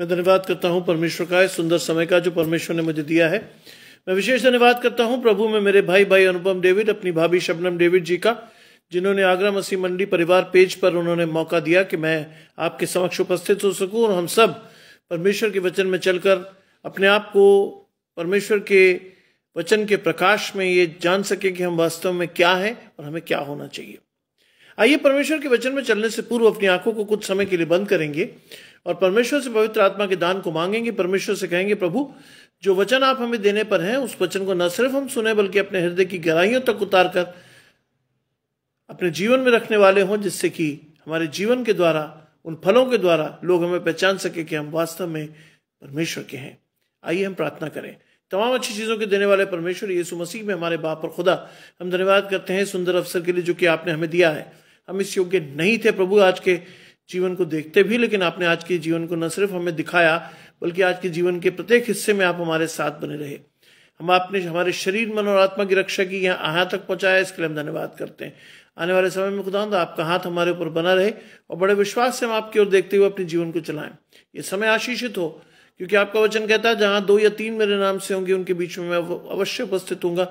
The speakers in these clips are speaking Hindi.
मैं धन्यवाद करता हूँ परमेश्वर का इस सुंदर समय का जो परमेश्वर ने मुझे दिया है मैं विशेष धन्यवाद करता हूँ प्रभु में मेरे भाई भाई अनुपम डेविड अपनी भाभी शबनम डेविड जी का जिन्होंने आगरा मसीह मंडी परिवार पेज पर उन्होंने मौका दिया कि मैं आपके समक्ष उपस्थित हो सकूं और हम सब परमेश्वर के वचन में चलकर अपने आप को परमेश्वर के वचन के प्रकाश में ये जान सके कि हम वास्तव में क्या है और हमें क्या होना चाहिए आइए परमेश्वर के वचन में चलने से पूर्व अपनी आंखों को कुछ समय के लिए बंद करेंगे और परमेश्वर से पवित्र आत्मा के दान को मांगेंगे परमेश्वर से कहेंगे प्रभु जो वचन आप हमें देने पर हैं उस वचन को न सिर्फ हम सुने बल्कि अपने हृदय की गहराइयों तक उतार कर अपने जीवन में रखने वाले हों जिससे कि हमारे जीवन के द्वारा उन फलों के द्वारा लोग हमें पहचान सके कि हम वास्तव में परमेश्वर के हैं आइए हम प्रार्थना करें तमाम अच्छी चीज़ों के देने वाले परमेश्वर यीशु मसीह में हमारे बाप और खुदा हम धन्यवाद करते हैं सुंदर अवसर के लिए जो कि आपने हमें दिया है हम इस योग्य नहीं थे प्रभु आज के जीवन को देखते भी लेकिन आपने आज के जीवन को न सिर्फ हमें दिखाया बल्कि आज के जीवन के प्रत्येक हिस्से में आप हमारे साथ बने रहे हम आपने हमारे शरीर मन और आत्मा की रक्षा की यहाँ आया तक पहुंचाया इसके लिए हम धन्यवाद करते हैं आने वाले समय में खुदा आपका हाथ हमारे ऊपर बना रहे और बड़े विश्वास से हम आपकी ओर देखते हुए अपने जीवन को चलाएं ये समय आशीषित हो क्योंकि आपका वचन कहता है जहां दो या तीन मेरे नाम से होंगे उनके बीच में मैं अवश्य उपस्थित हूँ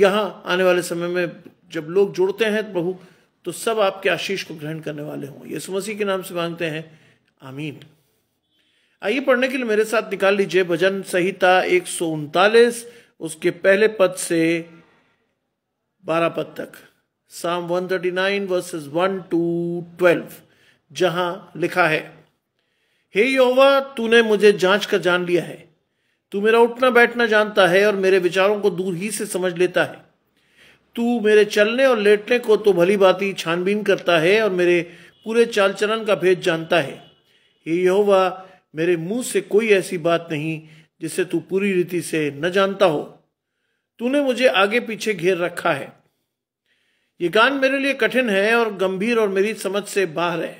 यहाँ आने वाले समय में जब लोग जुड़ते हैं प्रभु तो सब आपके आशीष को ग्रहण करने वाले हों यीशु मसीह के नाम से मांगते हैं आमीन आइए पढ़ने के लिए मेरे साथ निकाल लीजिए भजन संहिता एक उसके पहले पद से बारह पद तक साम 139 वर्सेज वन टू ट्वेल्व जहां लिखा है हे योवा तूने मुझे जांच कर जान लिया है तू मेरा उठना बैठना जानता है और मेरे विचारों को दूर ही से समझ लेता है तू मेरे चलने और लेटने को तो भली भांति छानबीन करता है और मेरे पूरे चाल चलन का भेद जानता है ये यहोवा मेरे मुंह से कोई ऐसी बात नहीं जिसे तू पूरी रीति से न जानता हो तूने मुझे आगे पीछे घेर रखा है ये गान मेरे लिए कठिन है और गंभीर और मेरी समझ से बाहर है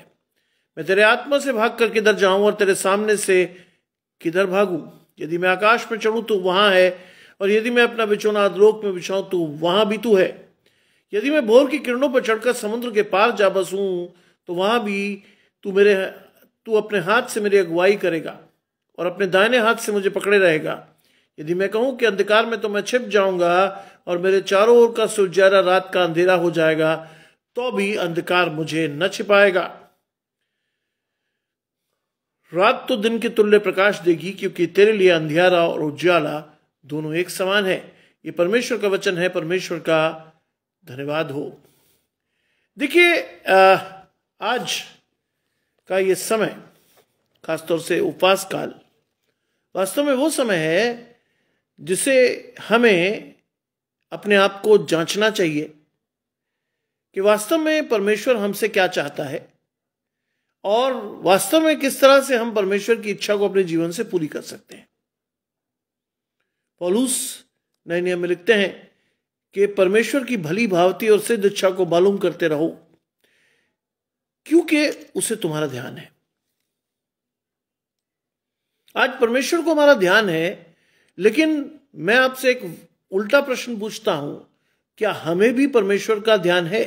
मैं तेरे आत्मा से भाग कर किधर जाऊं और तेरे सामने से किधर भागूं यदि मैं आकाश में चढ़ूं तो वहां है और यदि मैं अपना बिछौना आदलोक में बिछाऊं तो वहां भी तू है यदि मैं भोर की किरणों पर चढ़कर समुद्र के पार जा बसूं तो वहां भी तू मेरे तू अपने हाथ से मेरी अगुवाई करेगा और अपने दाहिने हाथ से मुझे पकड़े रहेगा यदि मैं कहूं कि अंधकार में तो मैं छिप जाऊंगा और मेरे चारों ओर का सुरजारा रात का अंधेरा हो जाएगा तो भी अंधकार मुझे न छिपाएगा रात तो दिन के तुल्य प्रकाश देगी क्योंकि तेरे लिए अंधेरा और उज्याला दोनों एक समान है ये परमेश्वर का वचन है परमेश्वर का धन्यवाद हो देखिए आज का ये समय खासतौर से उपवास काल वास्तव में वो समय है जिसे हमें अपने आप को जांचना चाहिए कि वास्तव में परमेश्वर हमसे क्या चाहता है और वास्तव में किस तरह से हम परमेश्वर की इच्छा को अपने जीवन से पूरी कर सकते हैं नए नियम में लिखते हैं कि परमेश्वर की भली भावती और सिद्ध इच्छा को मालूम करते रहो क्योंकि उसे तुम्हारा ध्यान है आज परमेश्वर को हमारा ध्यान है लेकिन मैं आपसे एक उल्टा प्रश्न पूछता हूं क्या हमें भी परमेश्वर का ध्यान है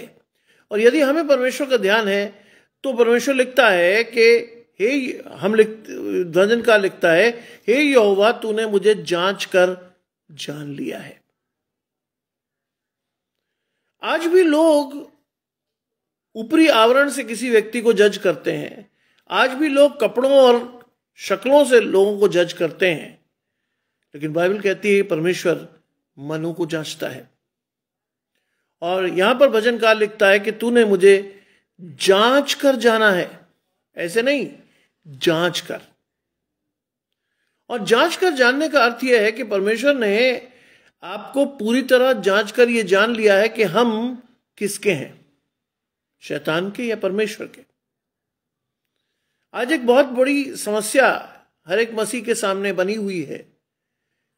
और यदि हमें परमेश्वर का ध्यान है तो परमेश्वर लिखता है कि हे हम लिख ध्वजन का लिखता है हे यहोवा तूने मुझे जांच कर जान लिया है आज भी लोग ऊपरी आवरण से किसी व्यक्ति को जज करते हैं आज भी लोग कपड़ों और शक्लों से लोगों को जज करते हैं लेकिन बाइबल कहती है परमेश्वर मनों को जांचता है और यहां पर भजनकार लिखता है कि तूने मुझे जांच कर जाना है ऐसे नहीं जांच कर और जांच कर जानने का अर्थ यह है कि परमेश्वर ने आपको पूरी तरह जांच कर यह जान लिया है कि हम किसके हैं शैतान के या परमेश्वर के आज एक बहुत बड़ी समस्या हर एक मसीह के सामने बनी हुई है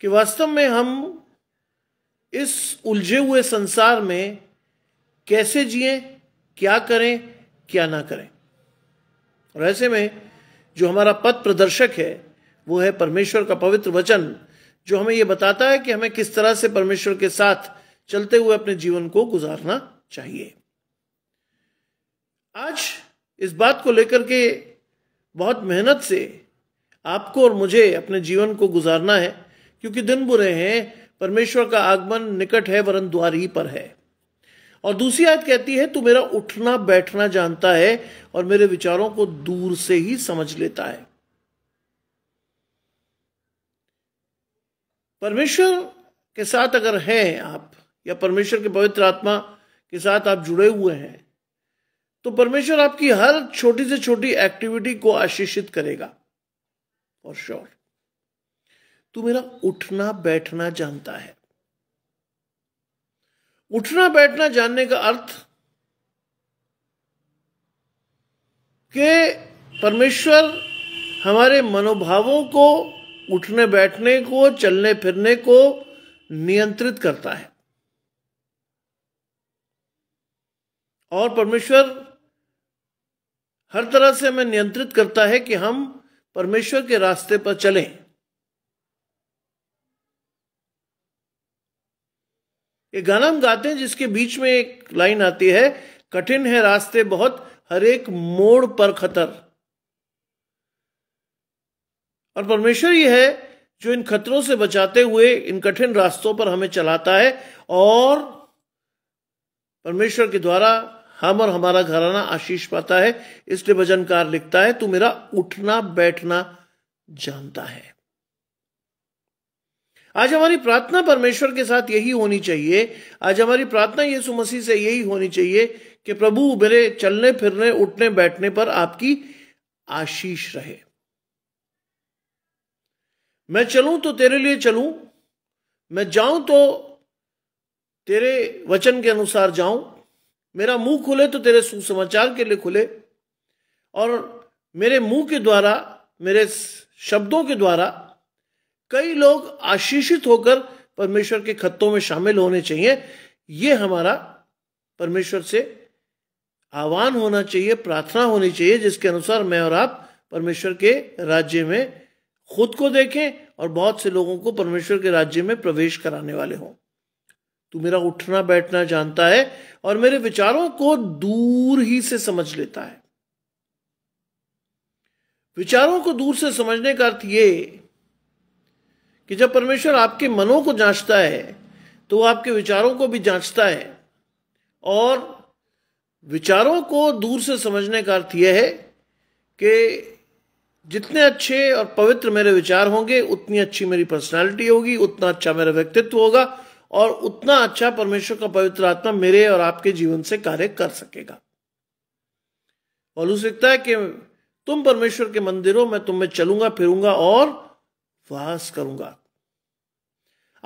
कि वास्तव में हम इस उलझे हुए संसार में कैसे जिए क्या करें क्या ना करें और ऐसे में जो हमारा पथ प्रदर्शक है वो है परमेश्वर का पवित्र वचन जो हमें ये बताता है कि हमें किस तरह से परमेश्वर के साथ चलते हुए अपने जीवन को गुजारना चाहिए आज इस बात को लेकर के बहुत मेहनत से आपको और मुझे अपने जीवन को गुजारना है क्योंकि दिन बुरे हैं परमेश्वर का आगमन निकट है वरन द्वार ही पर है और दूसरी आयत कहती है तू मेरा उठना बैठना जानता है और मेरे विचारों को दूर से ही समझ लेता है परमेश्वर के साथ अगर हैं आप या परमेश्वर के पवित्र आत्मा के साथ आप जुड़े हुए हैं तो परमेश्वर आपकी हर छोटी से छोटी एक्टिविटी को आशीषित करेगा और श्योर तू मेरा उठना बैठना जानता है उठना बैठना जानने का अर्थ के परमेश्वर हमारे मनोभावों को उठने बैठने को चलने फिरने को नियंत्रित करता है और परमेश्वर हर तरह से हमें नियंत्रित करता है कि हम परमेश्वर के रास्ते पर चलें ये गाना हम गाते हैं जिसके बीच में एक लाइन आती है कठिन है रास्ते बहुत हर एक मोड़ पर खतर और परमेश्वर ही है जो इन खतरों से बचाते हुए इन कठिन रास्तों पर हमें चलाता है और परमेश्वर के द्वारा हम और हमारा घराना आशीष पाता है इसलिए भजनकार लिखता है तू मेरा उठना बैठना जानता है आज हमारी प्रार्थना परमेश्वर के साथ यही होनी चाहिए आज हमारी प्रार्थना यीशु मसीह से यही होनी चाहिए कि प्रभु मेरे चलने फिरने उठने बैठने पर आपकी आशीष रहे मैं चलूं तो तेरे लिए चलूं मैं जाऊं तो तेरे वचन के अनुसार जाऊं मेरा मुंह खुले तो तेरे सुसमाचार के लिए खुले और मेरे मुंह के द्वारा मेरे शब्दों के द्वारा कई लोग आशीषित होकर परमेश्वर के खत्तों में शामिल होने चाहिए ये हमारा परमेश्वर से आह्वान होना चाहिए प्रार्थना होनी चाहिए जिसके अनुसार मैं और आप परमेश्वर के राज्य में खुद को देखें और बहुत से लोगों को परमेश्वर के राज्य में प्रवेश कराने वाले हों तू मेरा उठना बैठना जानता है और मेरे विचारों को दूर ही से समझ लेता है विचारों को दूर से समझने का अर्थ ये कि जब परमेश्वर आपके मनों को जांचता है तो आपके विचारों को भी जांचता है और विचारों को दूर से समझने का अर्थ यह है कि जितने अच्छे और पवित्र मेरे विचार होंगे उतनी अच्छी मेरी पर्सनालिटी होगी उतना अच्छा मेरा व्यक्तित्व होगा और उतना अच्छा परमेश्वर का पवित्र आत्मा मेरे और आपके जीवन से कार्य कर सकेगा पॉलूस लिखता है कि तुम परमेश्वर के मंदिरों में तुम में चलूंगा फिरूंगा और वास करूंगा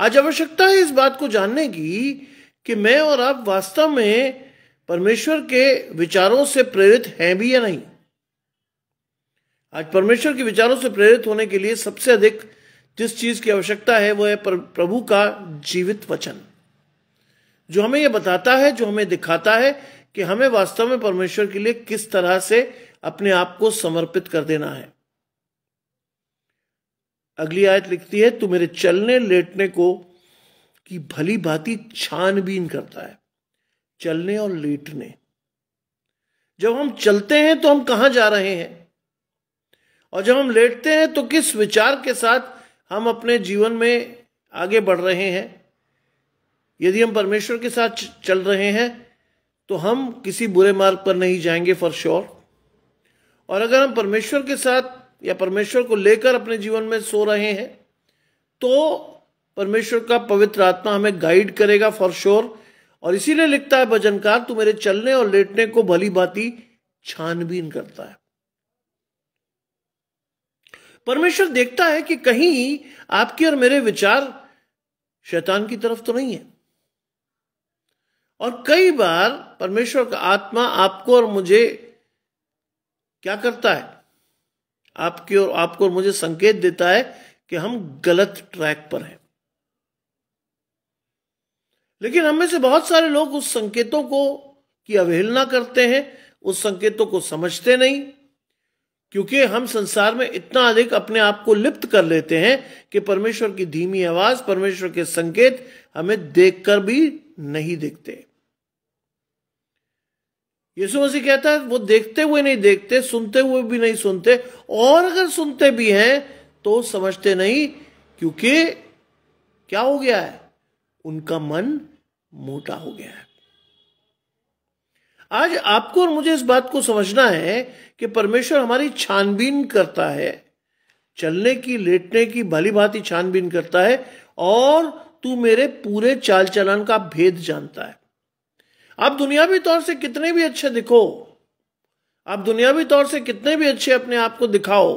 आज आवश्यकता है इस बात को जानने की कि मैं और आप वास्तव में परमेश्वर के विचारों से प्रेरित हैं भी या नहीं आज परमेश्वर के विचारों से प्रेरित होने के लिए सबसे अधिक जिस चीज की आवश्यकता है वह है प्रभु का जीवित वचन जो हमें यह बताता है जो हमें दिखाता है कि हमें वास्तव में परमेश्वर के लिए किस तरह से अपने आप को समर्पित कर देना है अगली आयत लिखती है तू मेरे चलने लेटने को की भली भांति छानबीन करता है चलने और लेटने जब हम चलते हैं तो हम कहां जा रहे हैं और जब हम लेटते हैं तो किस विचार के साथ हम अपने जीवन में आगे बढ़ रहे हैं यदि हम परमेश्वर के साथ चल रहे हैं तो हम किसी बुरे मार्ग पर नहीं जाएंगे फॉर श्योर और अगर हम परमेश्वर के साथ या परमेश्वर को लेकर अपने जीवन में सो रहे हैं तो परमेश्वर का पवित्र आत्मा हमें गाइड करेगा फॉर श्योर और इसीलिए लिखता है भजनकार तू मेरे चलने और लेटने को भली भांति छानबीन करता है परमेश्वर देखता है कि कहीं आपके और मेरे विचार शैतान की तरफ तो नहीं है और कई बार परमेश्वर का आत्मा आपको और मुझे क्या करता है आपके और आपको और मुझे संकेत देता है कि हम गलत ट्रैक पर हैं लेकिन हम में से बहुत सारे लोग उस संकेतों को की अवहेलना करते हैं उस संकेतों को समझते नहीं क्योंकि हम संसार में इतना अधिक अपने आप को लिप्त कर लेते हैं कि परमेश्वर की धीमी आवाज परमेश्वर के संकेत हमें देखकर भी नहीं देखते यीशु मसीह कहता है वो देखते हुए नहीं देखते सुनते हुए भी नहीं सुनते और अगर सुनते भी हैं तो समझते नहीं क्योंकि क्या हो गया है उनका मन मोटा हो गया है आज आपको और मुझे इस बात को समझना है कि परमेश्वर हमारी छानबीन करता है चलने की लेटने की भली भांति छानबीन करता है और तू मेरे पूरे चाल चलन का भेद जानता है आप दुनियावी तौर से कितने भी अच्छे दिखो आप दुनियावी तौर से कितने भी अच्छे अपने आप को दिखाओ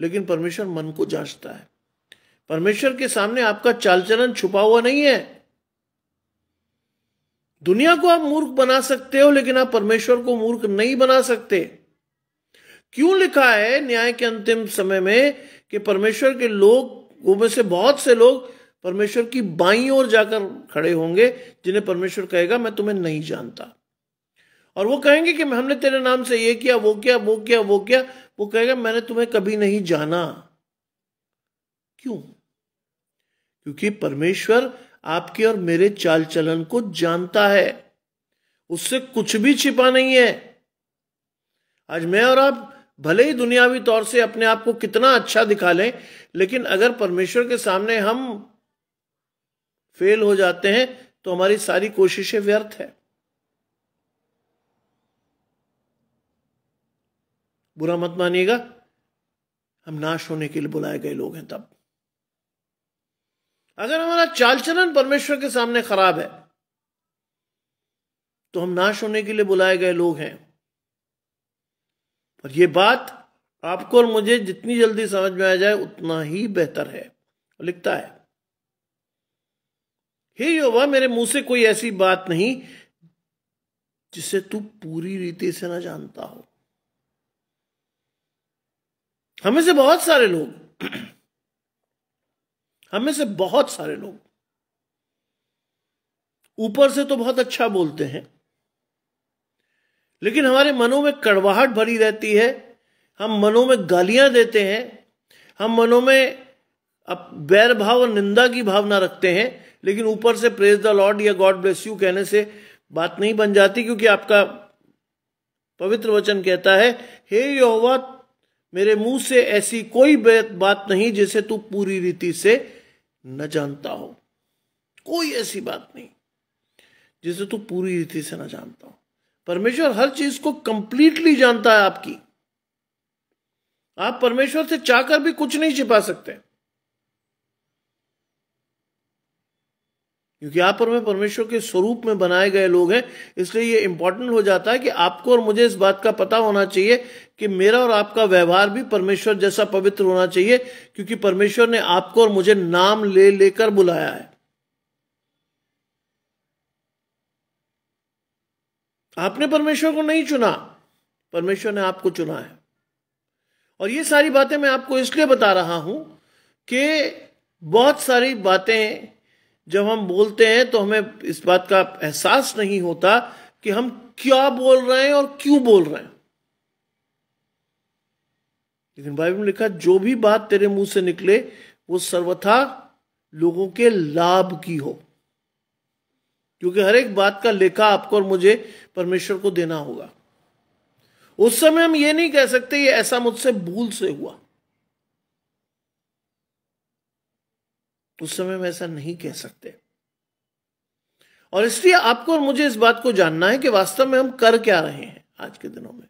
लेकिन परमेश्वर मन को जांचता है परमेश्वर के सामने आपका चाल चलन छुपा हुआ नहीं है दुनिया को आप मूर्ख बना सकते हो लेकिन आप परमेश्वर को मूर्ख नहीं बना सकते क्यों लिखा है न्याय के अंतिम समय में कि परमेश्वर के लोग में से बहुत से लोग परमेश्वर की बाई ओर जाकर खड़े होंगे जिन्हें परमेश्वर कहेगा मैं तुम्हें नहीं जानता और वो कहेंगे कि हमने तेरे नाम से ये किया वो किया वो किया वो किया वो कहेगा मैंने तुम्हें कभी नहीं जाना क्यों क्योंकि परमेश्वर आपके और मेरे चाल चलन को जानता है उससे कुछ भी छिपा नहीं है आज मैं और आप भले ही दुनियावी तौर से अपने आप को कितना अच्छा दिखा लें लेकिन अगर परमेश्वर के सामने हम फेल हो जाते हैं तो हमारी सारी कोशिशें व्यर्थ है बुरा मत मानिएगा हम नाश होने के लिए बुलाए गए लोग हैं तब अगर हमारा चाल चलन परमेश्वर के सामने खराब है तो हम नाश होने के लिए बुलाए गए लोग हैं और ये बात आपको और मुझे जितनी जल्दी समझ में आ जाए उतना ही बेहतर है लिखता है हे योवा मेरे मुंह से कोई ऐसी बात नहीं जिसे तू पूरी रीति से ना जानता हो हमें से बहुत सारे लोग हम में से बहुत सारे लोग ऊपर से तो बहुत अच्छा बोलते हैं लेकिन हमारे मनों में कड़वाहट भरी रहती है हम मनों में गालियां देते हैं हम मनों में अब बैर भाव और निंदा की भावना रखते हैं लेकिन ऊपर से प्रेज द लॉर्ड या गॉड ब्लेस यू कहने से बात नहीं बन जाती क्योंकि आपका पवित्र वचन कहता है हे योवा मेरे मुंह से ऐसी कोई बात नहीं जिसे तू पूरी रीति से न जानता हो कोई ऐसी बात नहीं जिसे तू तो पूरी रीति से ना जानता हो परमेश्वर हर चीज को कंप्लीटली जानता है आपकी आप परमेश्वर से चाहकर भी कुछ नहीं छिपा सकते क्योंकि आप और मैं परमेश्वर के स्वरूप में बनाए गए लोग हैं इसलिए ये इंपॉर्टेंट हो जाता है कि आपको और मुझे इस बात का पता होना चाहिए कि मेरा और आपका व्यवहार भी परमेश्वर जैसा पवित्र होना चाहिए क्योंकि परमेश्वर ने आपको और मुझे नाम ले लेकर बुलाया है आपने परमेश्वर को नहीं चुना परमेश्वर ने आपको चुना है और ये सारी बातें मैं आपको इसलिए बता रहा हूं कि बहुत सारी बातें जब हम बोलते हैं तो हमें इस बात का एहसास नहीं होता कि हम क्या बोल रहे हैं और क्यों बोल रहे हैं लेकिन बाइबल में लिखा जो भी बात तेरे मुंह से निकले वो सर्वथा लोगों के लाभ की हो क्योंकि हर एक बात का लेखा आपको और मुझे परमेश्वर को देना होगा उस समय हम ये नहीं कह सकते ये ऐसा मुझसे भूल से हुआ उस समय हम ऐसा नहीं कह सकते और इसलिए आपको और मुझे इस बात को जानना है कि वास्तव में हम कर क्या रहे हैं आज के दिनों में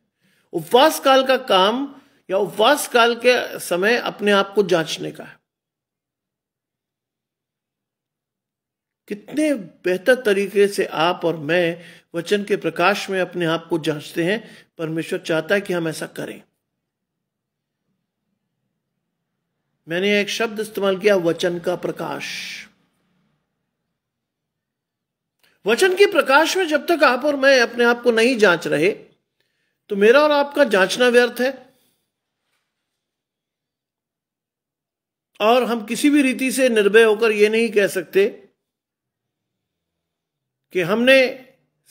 उपवास काल का काम या उपवास काल के समय अपने आप को जांचने का है कितने बेहतर तरीके से आप और मैं वचन के प्रकाश में अपने आप को जांचते हैं परमेश्वर चाहता है कि हम ऐसा करें मैंने एक शब्द इस्तेमाल किया वचन का प्रकाश वचन के प्रकाश में जब तक आप और मैं अपने आप को नहीं जांच रहे तो मेरा और आपका जांचना व्यर्थ है और हम किसी भी रीति से निर्भय होकर यह नहीं कह सकते कि हमने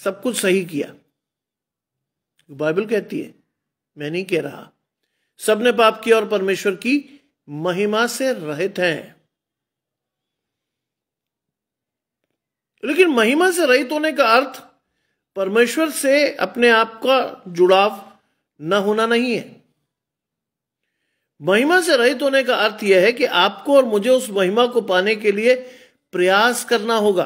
सब कुछ सही किया बाइबल कहती है मैं नहीं कह रहा सबने पाप किया और परमेश्वर की महिमा से रहित हैं लेकिन महिमा से रहित होने का अर्थ परमेश्वर से अपने आप का जुड़ाव न होना नहीं है महिमा से रहित होने का अर्थ यह है कि आपको और मुझे उस महिमा को पाने के लिए प्रयास करना होगा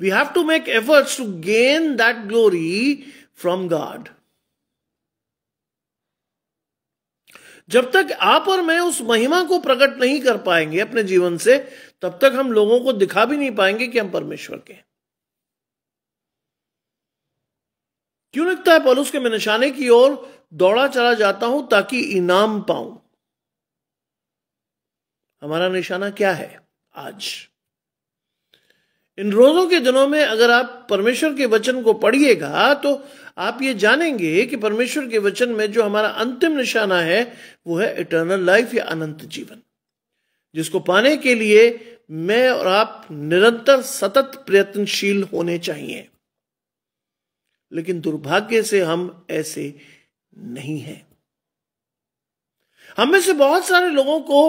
we have to make efforts to gain that glory from god जब तक आप और मैं उस महिमा को प्रकट नहीं कर पाएंगे अपने जीवन से तब तक हम लोगों को दिखा भी नहीं पाएंगे कि हम परमेश्वर के क्यों लगता है पलूस के मैं निशाने की ओर दौड़ा चला जाता हूं ताकि इनाम पाऊं हमारा निशाना क्या है आज इन रोजों के दिनों में अगर आप परमेश्वर के वचन को पढ़िएगा तो आप ये जानेंगे कि परमेश्वर के वचन में जो हमारा अंतिम निशाना है वो है इटर्नल लाइफ या अनंत जीवन जिसको पाने के लिए मैं और आप निरंतर सतत प्रयत्नशील होने चाहिए लेकिन दुर्भाग्य से हम ऐसे नहीं हैं हम में से बहुत सारे लोगों को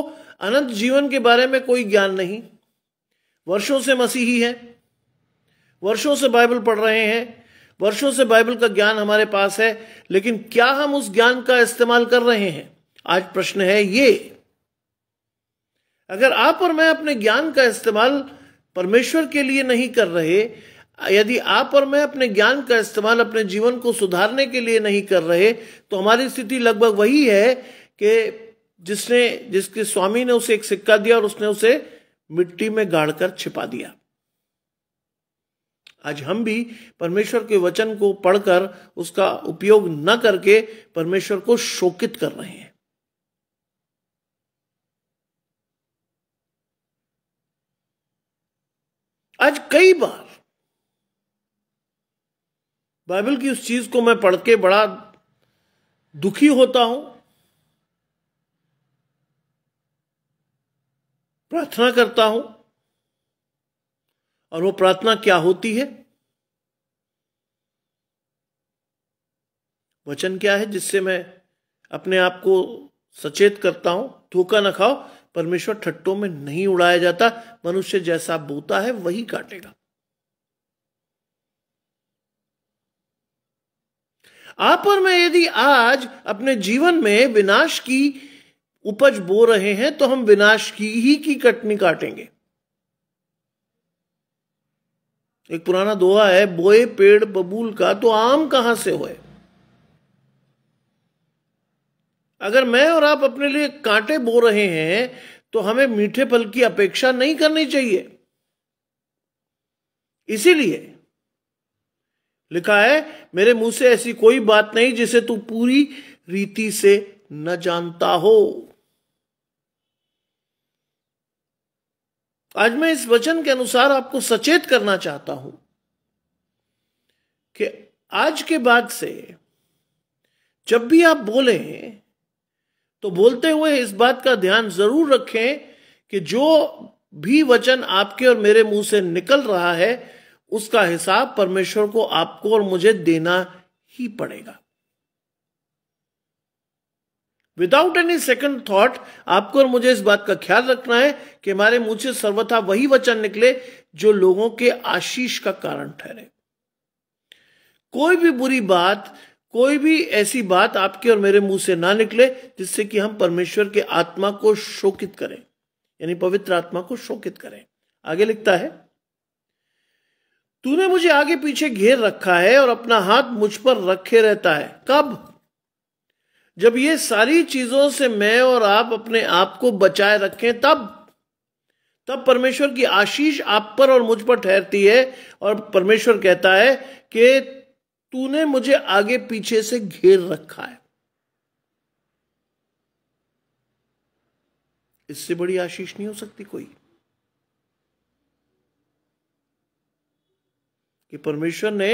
अनंत जीवन के बारे में कोई ज्ञान नहीं वर्षों से मसीही है वर्षों से बाइबल पढ़ रहे हैं वर्षों से बाइबल का ज्ञान हमारे पास है लेकिन क्या हम उस ज्ञान का इस्तेमाल कर रहे हैं आज प्रश्न है ये अगर आप और मैं अपने ज्ञान का इस्तेमाल परमेश्वर के लिए नहीं कर रहे यदि आप और मैं अपने ज्ञान का इस्तेमाल अपने जीवन को सुधारने के लिए नहीं कर रहे तो हमारी स्थिति लगभग वही है कि जिसने जिसके स्वामी ने उसे एक सिक्का दिया और उसने उसे मिट्टी में गाड़कर छिपा दिया आज हम भी परमेश्वर के वचन को पढ़कर उसका उपयोग न करके परमेश्वर को शोकित कर रहे हैं आज कई बार बाइबल की उस चीज को मैं पढ़ के बड़ा दुखी होता हूं प्रार्थना करता हूं और वो प्रार्थना क्या होती है वचन क्या है जिससे मैं अपने आप को सचेत करता हूं धोखा न खाओ परमेश्वर ठट्टों में नहीं उड़ाया जाता मनुष्य जैसा बोता है वही काटेगा आप और मैं यदि आज अपने जीवन में विनाश की उपज बो रहे हैं तो हम विनाश की ही की कटनी काटेंगे एक पुराना दोहा है बोए पेड़ बबूल का तो आम कहां से होए अगर मैं और आप अपने लिए कांटे बो रहे हैं तो हमें मीठे फल की अपेक्षा नहीं करनी चाहिए इसीलिए लिखा है मेरे मुंह से ऐसी कोई बात नहीं जिसे तू पूरी रीति से न जानता हो आज मैं इस वचन के अनुसार आपको सचेत करना चाहता हूं कि आज के बाद से जब भी आप बोले तो बोलते हुए इस बात का ध्यान जरूर रखें कि जो भी वचन आपके और मेरे मुंह से निकल रहा है उसका हिसाब परमेश्वर को आपको और मुझे देना ही पड़ेगा विदाउट एनी सेकंड थॉट आपको और मुझे इस बात का ख्याल रखना है कि हमारे मुंह से सर्वथा वही वचन निकले जो लोगों के आशीष का कारण ठहरे कोई भी बुरी बात कोई भी ऐसी बात आपके और मेरे मुंह से ना निकले जिससे कि हम परमेश्वर के आत्मा को शोकित करें यानी पवित्र आत्मा को शोकित करें आगे लिखता है तूने मुझे आगे पीछे घेर रखा है और अपना हाथ मुझ पर रखे रहता है कब जब ये सारी चीजों से मैं और आप अपने आप को बचाए रखें तब तब परमेश्वर की आशीष आप पर और मुझ पर ठहरती है और परमेश्वर कहता है कि तूने मुझे आगे पीछे से घेर रखा है इससे बड़ी आशीष नहीं हो सकती कोई कि परमेश्वर ने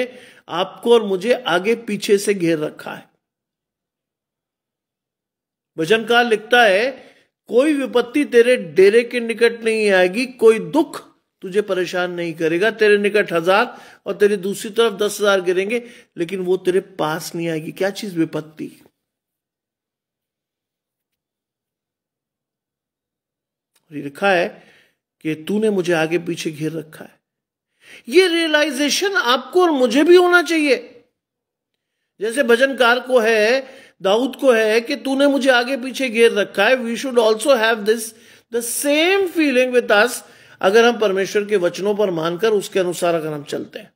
आपको और मुझे आगे पीछे से घेर रखा है भजनकार लिखता है कोई विपत्ति तेरे डेरे के निकट नहीं आएगी कोई दुख तुझे परेशान नहीं करेगा तेरे निकट हजार और तेरे दूसरी तरफ दस हजार गिरेंगे लेकिन वो तेरे पास नहीं आएगी क्या चीज विपत्ति लिखा है कि तूने मुझे आगे पीछे घेर रखा है ये रियलाइजेशन आपको और मुझे भी होना चाहिए जैसे भजनकार को है दाऊद को है कि तूने मुझे आगे पीछे घेर रखा है we should also have this the same feeling with us अगर हम परमेश्वर के वचनों पर मानकर उसके अनुसार अगर हम चलते हैं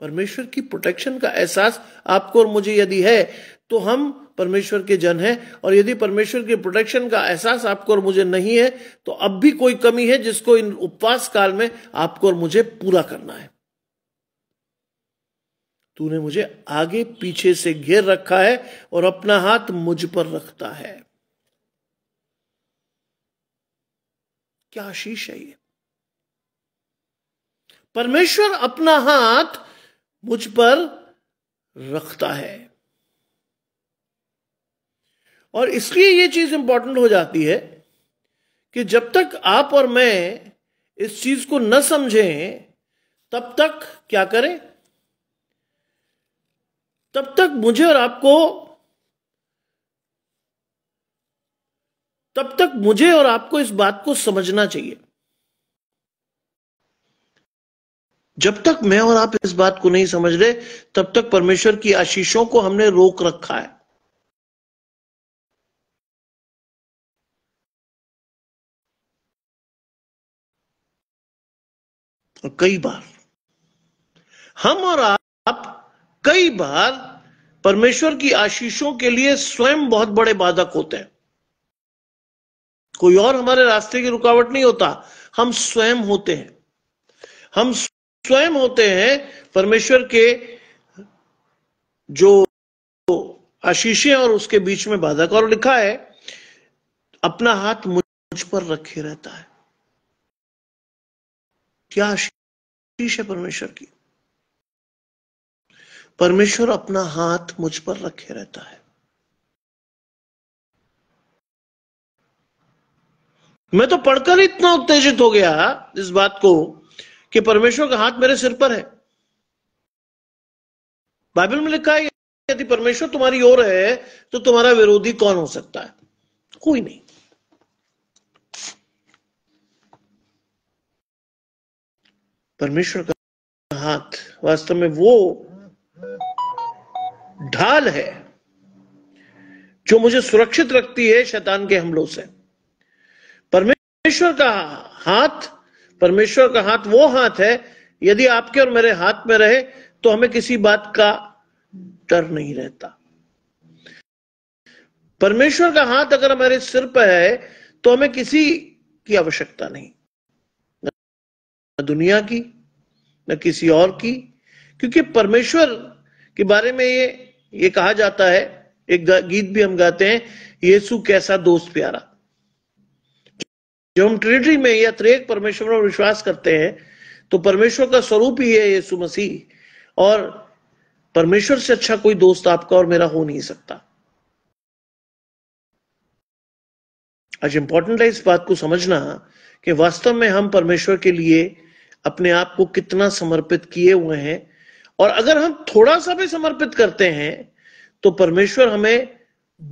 परमेश्वर की प्रोटेक्शन का एहसास आपको और मुझे यदि है तो हम परमेश्वर के जन हैं और यदि परमेश्वर के प्रोटेक्शन का एहसास आपको और मुझे नहीं है तो अब भी कोई कमी है जिसको इन उपवास काल में आपको और मुझे पूरा करना है तूने मुझे आगे पीछे से घेर रखा है और अपना हाथ मुझ पर रखता है क्या आशीष है ये परमेश्वर अपना हाथ मुझ पर रखता है और इसलिए ये चीज इंपॉर्टेंट हो जाती है कि जब तक आप और मैं इस चीज को न समझें तब तक क्या करें तब तक मुझे और आपको तब तक मुझे और आपको इस बात को समझना चाहिए जब तक मैं और आप इस बात को नहीं समझ रहे तब तक परमेश्वर की आशीषों को हमने रोक रखा है कई बार हम और आप कई बार परमेश्वर की आशीषों के लिए स्वयं बहुत बड़े बाधक होते हैं कोई और हमारे रास्ते की रुकावट नहीं होता हम स्वयं होते हैं हम स्वयं होते हैं परमेश्वर के जो आशीषे और उसके बीच में बाधक और लिखा है अपना हाथ मुझ पर रखे रहता है क्या आशीष है परमेश्वर की परमेश्वर अपना हाथ मुझ पर रखे रहता है मैं तो पढ़कर इतना उत्तेजित हो गया इस बात को कि परमेश्वर का हाथ मेरे सिर पर है बाइबल में लिखा है यदि परमेश्वर तुम्हारी ओर है तो तुम्हारा विरोधी कौन हो सकता है कोई नहीं परमेश्वर का हाथ वास्तव में वो ढाल है जो मुझे सुरक्षित रखती है शैतान के हमलों से परमेश्वर का हाथ परमेश्वर का हाथ वो हाथ है यदि आपके और मेरे हाथ में रहे तो हमें किसी बात का डर नहीं रहता परमेश्वर का हाथ अगर हमारे सिर पर है तो हमें किसी की आवश्यकता नहीं न दुनिया की न किसी और की क्योंकि परमेश्वर के बारे में ये ये कहा जाता है एक गीत भी हम गाते हैं येसु कैसा दोस्त प्यारा जब हम ट्रिनिटी में या त्रेक परमेश्वर में विश्वास करते हैं तो परमेश्वर का स्वरूप ही है येसु मसीह और परमेश्वर से अच्छा कोई दोस्त आपका और मेरा हो नहीं सकता आज इंपॉर्टेंट है इस बात को समझना कि वास्तव में हम परमेश्वर के लिए अपने आप को कितना समर्पित किए हुए हैं और अगर हम थोड़ा सा भी समर्पित करते हैं तो परमेश्वर हमें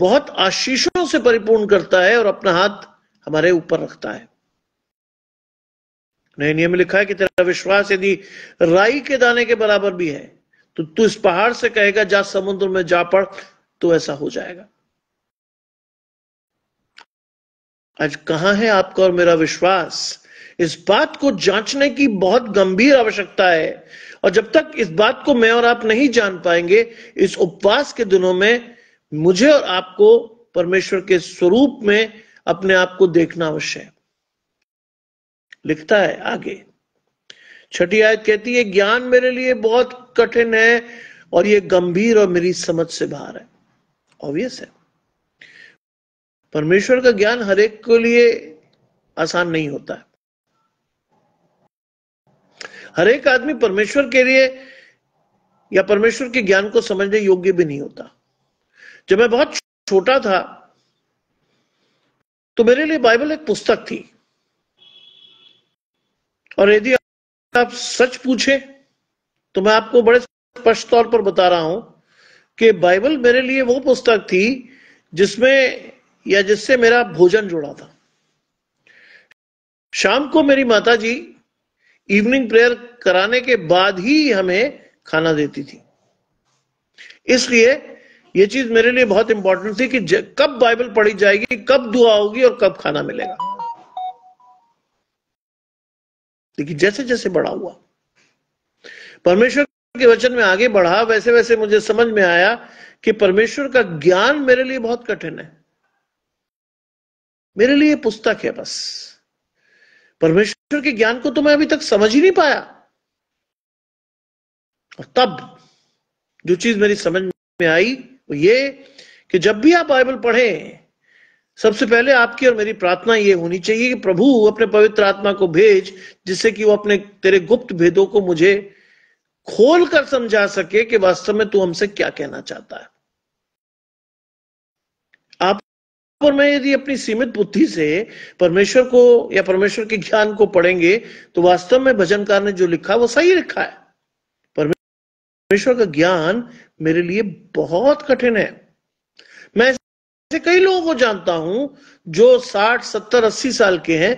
बहुत आशीषों से परिपूर्ण करता है और अपना हाथ हमारे ऊपर रखता है नए नियम में लिखा है कि तेरा विश्वास यदि राई के दाने के बराबर भी है तो तू इस पहाड़ से कहेगा जा समुद्र में जा पड़ तो ऐसा हो जाएगा आज कहां है आपका और मेरा विश्वास इस बात को जांचने की बहुत गंभीर आवश्यकता है और जब तक इस बात को मैं और आप नहीं जान पाएंगे इस उपवास के दिनों में मुझे और आपको परमेश्वर के स्वरूप में अपने आप को देखना अवश्य है लिखता है आगे छठी आयत कहती है ज्ञान मेरे लिए बहुत कठिन है और ये गंभीर और मेरी समझ से बाहर है ऑब्वियस है परमेश्वर का ज्ञान हरेक के लिए आसान नहीं होता है हर एक आदमी परमेश्वर के लिए या परमेश्वर के ज्ञान को समझने योग्य भी नहीं होता जब मैं बहुत छोटा था तो मेरे लिए बाइबल एक पुस्तक थी और यदि आप सच पूछे तो मैं आपको बड़े स्पष्ट तौर पर बता रहा हूं कि बाइबल मेरे लिए वो पुस्तक थी जिसमें या जिससे मेरा भोजन जुड़ा था शाम को मेरी माता जी इवनिंग प्रेयर कराने के बाद ही हमें खाना देती थी इसलिए यह चीज मेरे लिए बहुत इंपॉर्टेंट थी कि कब बाइबल पढ़ी जाएगी कब दुआ होगी और कब खाना मिलेगा देखिए जैसे जैसे बड़ा हुआ परमेश्वर के वचन में आगे बढ़ा वैसे वैसे मुझे समझ में आया कि परमेश्वर का ज्ञान मेरे लिए बहुत कठिन है मेरे लिए पुस्तक है बस परमेश्वर के ज्ञान को तो मैं अभी तक समझ ही नहीं पाया और तब जो चीज मेरी समझ में आई वो ये कि जब भी आप बाइबल पढ़ें सबसे पहले आपकी और मेरी प्रार्थना ये होनी चाहिए कि प्रभु अपने पवित्र आत्मा को भेज जिससे कि वो अपने तेरे गुप्त भेदों को मुझे खोल कर समझा सके कि वास्तव में तू हमसे क्या कहना चाहता है पर में यदि अपनी सीमित बुद्धि से परमेश्वर को या परमेश्वर के ज्ञान को पढ़ेंगे तो वास्तव में भजनकार ने जो लिखा है वो सही लिखा है परमेश्वर का ज्ञान मेरे लिए बहुत कठिन है मैं ऐसे कई लोगों को जानता हूं जो साठ सत्तर अस्सी साल के हैं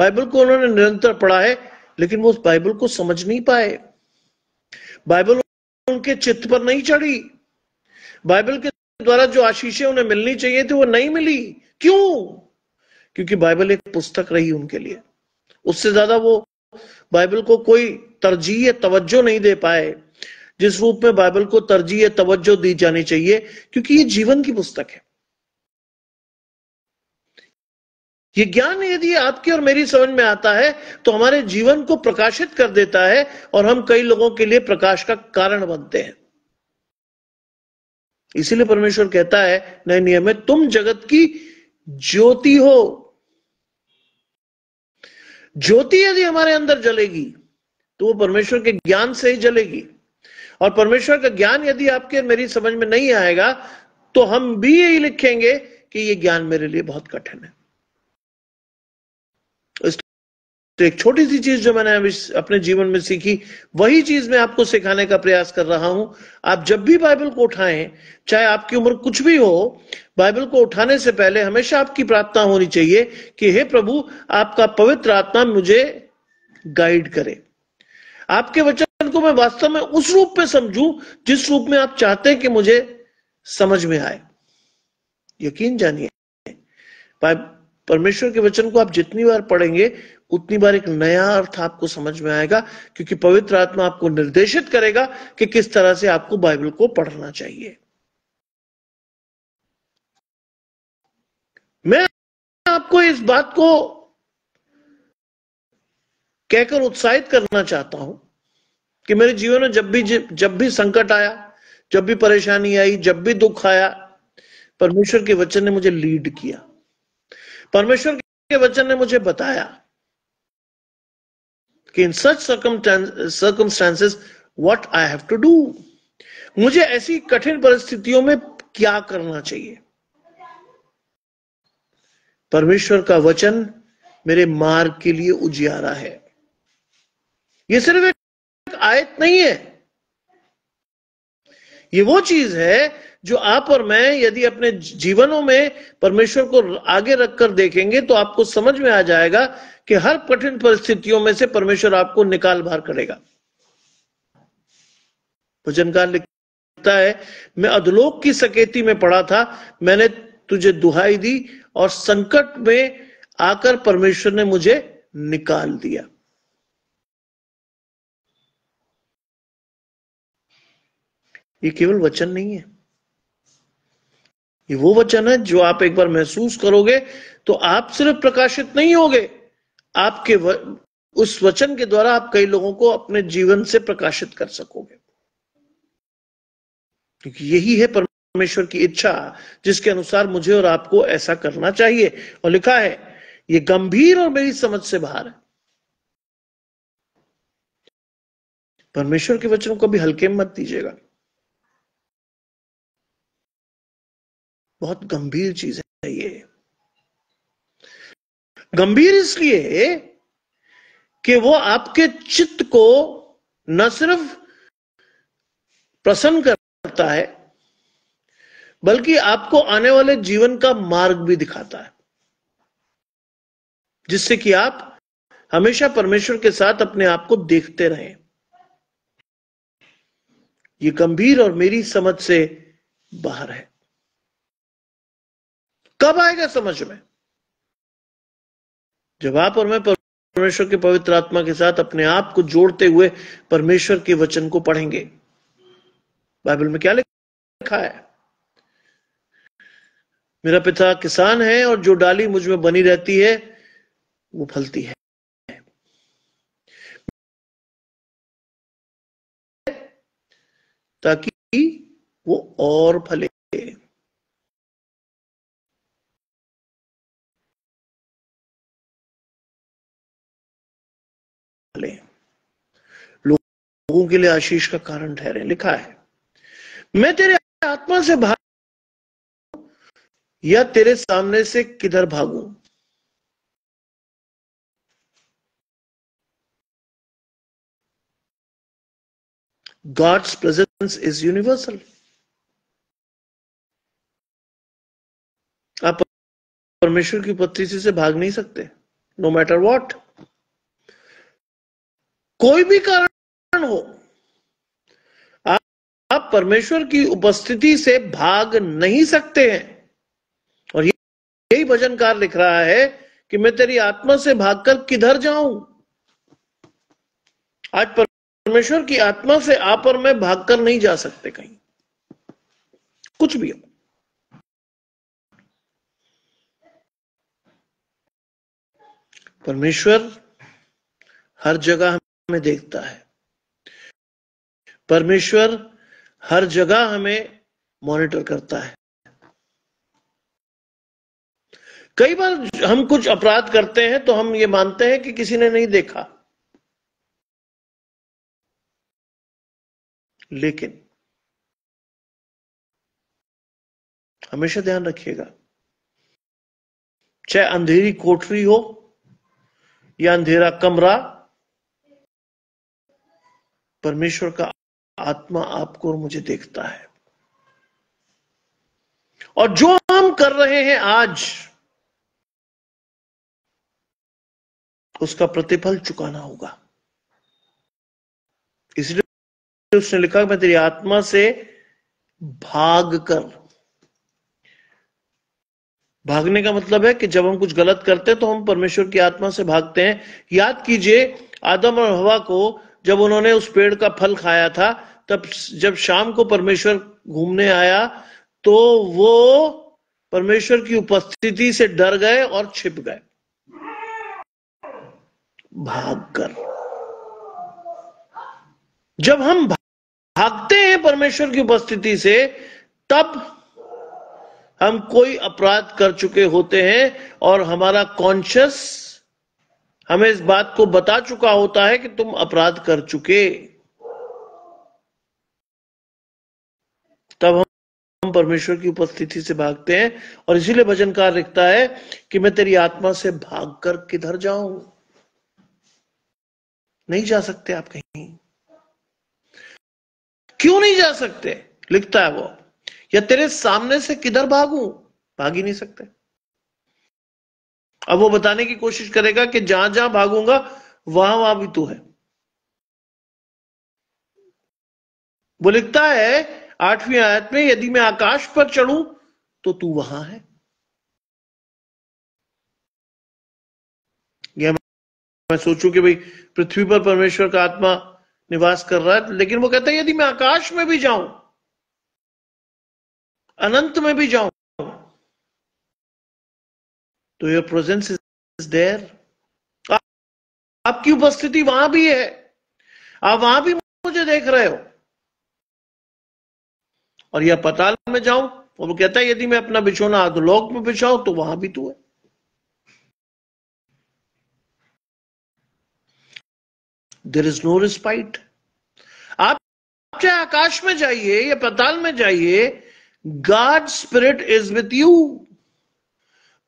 बाइबल को उन्होंने निरंतर पढ़ा है लेकिन वो उस बाइबल को समझ नहीं पाए बाइबल उनके चित्त पर नहीं चढ़ी बाइबल के द्वारा जो आशीषें उन्हें मिलनी चाहिए थी वो नहीं मिली क्यों क्योंकि बाइबल एक पुस्तक रही उनके लिए उससे ज्यादा वो बाइबल को कोई तरजीह या तवज्जो नहीं दे पाए जिस रूप में बाइबल को तरजीह या तवज्जो दी जानी चाहिए क्योंकि ये जीवन की पुस्तक है ये ज्ञान यदि आपकी और मेरी समझ में आता है तो हमारे जीवन को प्रकाशित कर देता है और हम कई लोगों के लिए प्रकाश का कारण बनते हैं इसीलिए परमेश्वर कहता है नए नियम में तुम जगत की ज्योति हो ज्योति यदि हमारे अंदर जलेगी तो वो परमेश्वर के ज्ञान से ही जलेगी और परमेश्वर का ज्ञान यदि आपके मेरी समझ में नहीं आएगा तो हम भी यही लिखेंगे कि ये ज्ञान मेरे लिए बहुत कठिन है तो एक छोटी सी चीज जो मैंने अपने जीवन में सीखी वही चीज मैं आपको सिखाने का प्रयास कर रहा हूं आप जब भी बाइबल को उठाएं चाहे आपकी उम्र कुछ भी हो बाइबल को उठाने से पहले हमेशा आपकी प्रार्थना होनी चाहिए कि हे प्रभु आपका पवित्र आत्मा मुझे गाइड करे आपके वचन को मैं वास्तव में उस रूप में समझूं जिस रूप में आप चाहते हैं कि मुझे समझ में आए यकीन जानिए परमेश्वर के वचन को आप जितनी बार पढ़ेंगे उतनी बार एक नया अर्थ आपको समझ में आएगा क्योंकि पवित्र आत्मा आपको निर्देशित करेगा कि किस तरह से आपको बाइबल को पढ़ना चाहिए मैं आपको इस बात को कहकर उत्साहित करना चाहता हूं कि मेरे जीवन में जब भी जब भी संकट आया जब भी परेशानी आई जब भी दुख आया परमेश्वर के वचन ने मुझे लीड किया परमेश्वर के वचन ने मुझे बताया कि in such circumstances what I have to do मुझे ऐसी कठिन परिस्थितियों में क्या करना चाहिए परमेश्वर का वचन मेरे मार्ग के लिए उजियारा है यह सिर्फ एक आयत नहीं है ये वो चीज है जो आप और मैं यदि अपने जीवनों में परमेश्वर को आगे रखकर देखेंगे तो आपको समझ में आ जाएगा कि हर कठिन परिस्थितियों में से परमेश्वर आपको निकाल बाहर करेगा भजनकार लिखता है मैं अधलोक की सकेती में पड़ा था मैंने तुझे दुहाई दी और संकट में आकर परमेश्वर ने मुझे निकाल दिया ये केवल वचन नहीं है ये वो वचन है जो आप एक बार महसूस करोगे तो आप सिर्फ प्रकाशित नहीं होगे आपके व, उस वचन के द्वारा आप कई लोगों को अपने जीवन से प्रकाशित कर सकोगे क्योंकि यही है परमेश्वर की इच्छा जिसके अनुसार मुझे और आपको ऐसा करना चाहिए और लिखा है ये गंभीर और मेरी समझ से बाहर है परमेश्वर के वचनों को भी हल्के मत दीजिएगा बहुत गंभीर चीज है ये गंभीर इसलिए कि वो आपके चित्त को न सिर्फ प्रसन्न करता है बल्कि आपको आने वाले जीवन का मार्ग भी दिखाता है जिससे कि आप हमेशा परमेश्वर के साथ अपने आप को देखते रहें ये गंभीर और मेरी समझ से बाहर है कब आएगा समझ में जब आप और मैं परमेश्वर के पवित्र आत्मा के साथ अपने आप को जोड़ते हुए परमेश्वर के वचन को पढ़ेंगे बाइबल में क्या लिखा है मेरा पिता किसान है और जो डाली मुझ में बनी रहती है वो फलती है ताकि वो और फले लें लोगों के लिए आशीष का कारण ठहरे लिखा है मैं तेरे आत्मा से भाग या तेरे सामने से किधर भागू गॉड्स प्रेजेंस इज यूनिवर्सल आप परमेश्वर की उपस्थिति से भाग नहीं सकते नो मैटर वॉट कोई भी कारण हो आप, परमेश्वर की उपस्थिति से भाग नहीं सकते हैं और यही भजनकार लिख रहा है कि मैं तेरी आत्मा से भागकर किधर जाऊं आज परमेश्वर की आत्मा से आप और मैं भागकर नहीं जा सकते कहीं कुछ भी हो परमेश्वर हर जगह में देखता है परमेश्वर हर जगह हमें मॉनिटर करता है कई बार हम कुछ अपराध करते हैं तो हम ये मानते हैं कि किसी ने नहीं देखा लेकिन हमेशा ध्यान रखिएगा चाहे अंधेरी कोठरी हो या अंधेरा कमरा परमेश्वर का आत्मा आपको और मुझे देखता है और जो हम कर रहे हैं आज उसका प्रतिफल चुकाना होगा इसलिए उसने लिखा मैं तेरी आत्मा से भाग कर भागने का मतलब है कि जब हम कुछ गलत करते हैं तो हम परमेश्वर की आत्मा से भागते हैं याद कीजिए आदम और हवा को जब उन्होंने उस पेड़ का फल खाया था तब जब शाम को परमेश्वर घूमने आया तो वो परमेश्वर की उपस्थिति से डर गए और छिप गए भागकर जब हम भागते हैं परमेश्वर की उपस्थिति से तब हम कोई अपराध कर चुके होते हैं और हमारा कॉन्शियस हमें इस बात को बता चुका होता है कि तुम अपराध कर चुके तब हम परमेश्वर की उपस्थिति से भागते हैं और इसीलिए भजनकार लिखता है कि मैं तेरी आत्मा से भाग कर किधर जाऊं नहीं जा सकते आप कहीं क्यों नहीं जा सकते लिखता है वो या तेरे सामने से किधर भागू भाग ही नहीं सकते अब वो बताने की कोशिश करेगा कि जहां जहां भागूंगा वहां वहां भी तू है वो लिखता है आठवीं आयत में यदि मैं आकाश पर चढ़ू तो तू वहां है मैं सोचूं कि भाई पृथ्वी पर परमेश्वर का आत्मा निवास कर रहा है लेकिन वो कहता है यदि मैं आकाश में भी जाऊं अनंत में भी जाऊं तो योर प्रेजेंस इज देयर आपकी उपस्थिति वहां भी है आप वहां भी मुझे देख रहे हो और यह पताल में जाऊं और वो कहता है यदि मैं अपना बिछोना अधोलोक में बिछाऊं तो वहां भी तू है देर इज नो रिस्पाइट आप चाहे आकाश में जाइए या पताल में जाइए god spirit is with you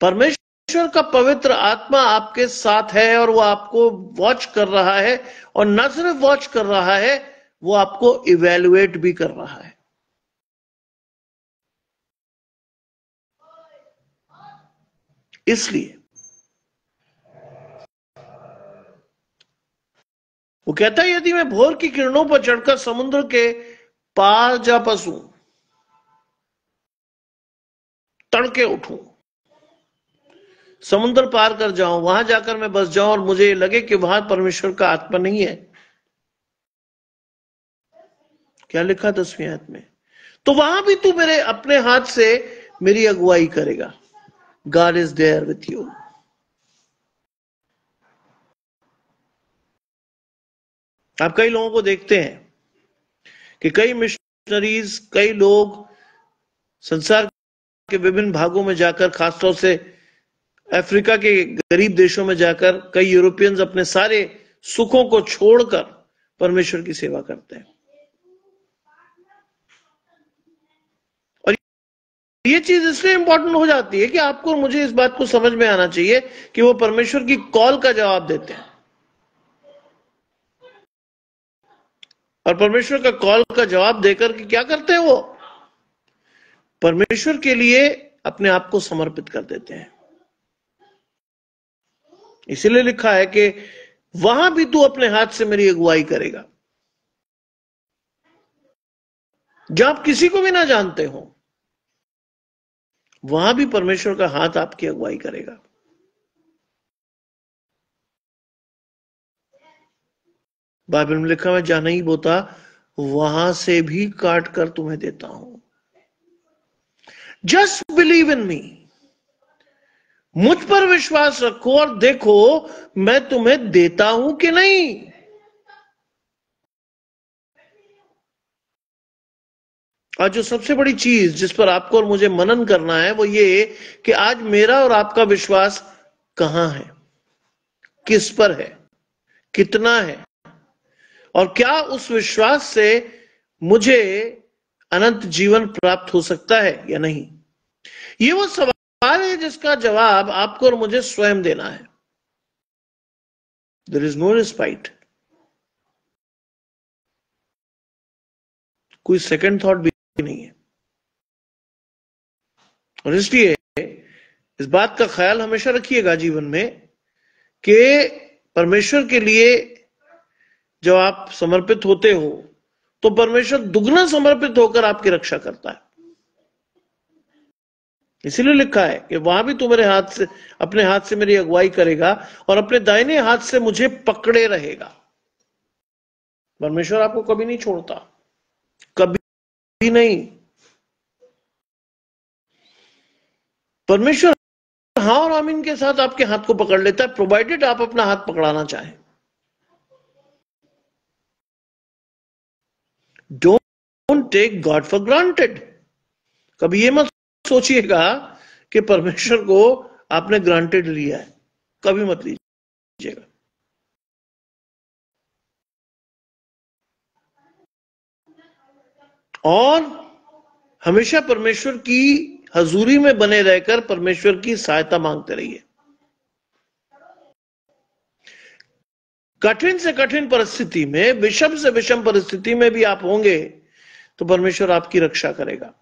परमेश्वर ईश्वर का पवित्र आत्मा आपके साथ है और वो आपको वॉच कर रहा है और न सिर्फ वॉच कर रहा है वो आपको इवेल्युएट भी कर रहा है इसलिए वो कहता है यदि मैं भोर की किरणों पर चढ़कर समुद्र के पार जा पसू तड़के उठूं समुद्र पार कर जाऊं वहां जाकर मैं बस जाऊं और मुझे लगे कि वहां परमेश्वर का आत्मा नहीं है क्या लिखा दसवीं हाथ में तो वहां भी तू मेरे अपने हाथ से मेरी अगुवाई करेगा god is there with you आप कई लोगों को देखते हैं कि कई मिशनरीज कई लोग संसार के विभिन्न भागों में जाकर खासतौर से अफ्रीका के गरीब देशों में जाकर कई यूरोपियंस अपने सारे सुखों को छोड़कर परमेश्वर की सेवा करते हैं और ये चीज इसलिए इंपॉर्टेंट हो जाती है कि आपको और मुझे इस बात को समझ में आना चाहिए कि वो परमेश्वर की कॉल का जवाब देते हैं और परमेश्वर का कॉल का जवाब देकर के क्या करते हैं वो परमेश्वर के लिए अपने आप को समर्पित कर देते हैं इसीलिए लिखा है कि वहां भी तू अपने हाथ से मेरी अगुवाई करेगा जो आप किसी को भी ना जानते हो वहां भी परमेश्वर का हाथ आपकी अगुवाई करेगा बाइबल में लिखा मैं जा नहीं बोता वहां से भी काट कर तुम्हें देता हूं जस्ट बिलीव इन मी मुझ पर विश्वास रखो और देखो मैं तुम्हें देता हूं कि नहीं और जो सबसे बड़ी चीज जिस पर आपको और मुझे मनन करना है वो ये कि आज मेरा और आपका विश्वास कहां है किस पर है कितना है और क्या उस विश्वास से मुझे अनंत जीवन प्राप्त हो सकता है या नहीं ये वो सवाल जिसका जवाब आपको और मुझे स्वयं देना है देर इज नो रिस्पाइट कोई सेकंड थॉट भी नहीं है और इसलिए इस बात का ख्याल हमेशा रखिएगा जीवन में कि परमेश्वर के लिए जब आप समर्पित होते हो तो परमेश्वर दुगना समर्पित होकर आपकी रक्षा करता है इसीलिए लिखा है कि वहां भी तू मेरे हाथ से अपने हाथ से मेरी अगुवाई करेगा और अपने दाहिने हाथ से मुझे पकड़े रहेगा परमेश्वर आपको कभी नहीं छोड़ता कभी भी नहीं परमेश्वर हाँ और आमीन के साथ आपके हाथ को पकड़ लेता है प्रोवाइडेड आप अपना हाथ पकड़ाना चाहें don't take god for granted कभी ये मत सोचिएगा कि परमेश्वर को आपने ग्रांटेड लिया है कभी मत लीजिएगा और हमेशा परमेश्वर की हजूरी में बने रहकर परमेश्वर की सहायता मांगते रहिए कठिन से कठिन परिस्थिति में विषम से विषम परिस्थिति में भी आप होंगे तो परमेश्वर आपकी रक्षा करेगा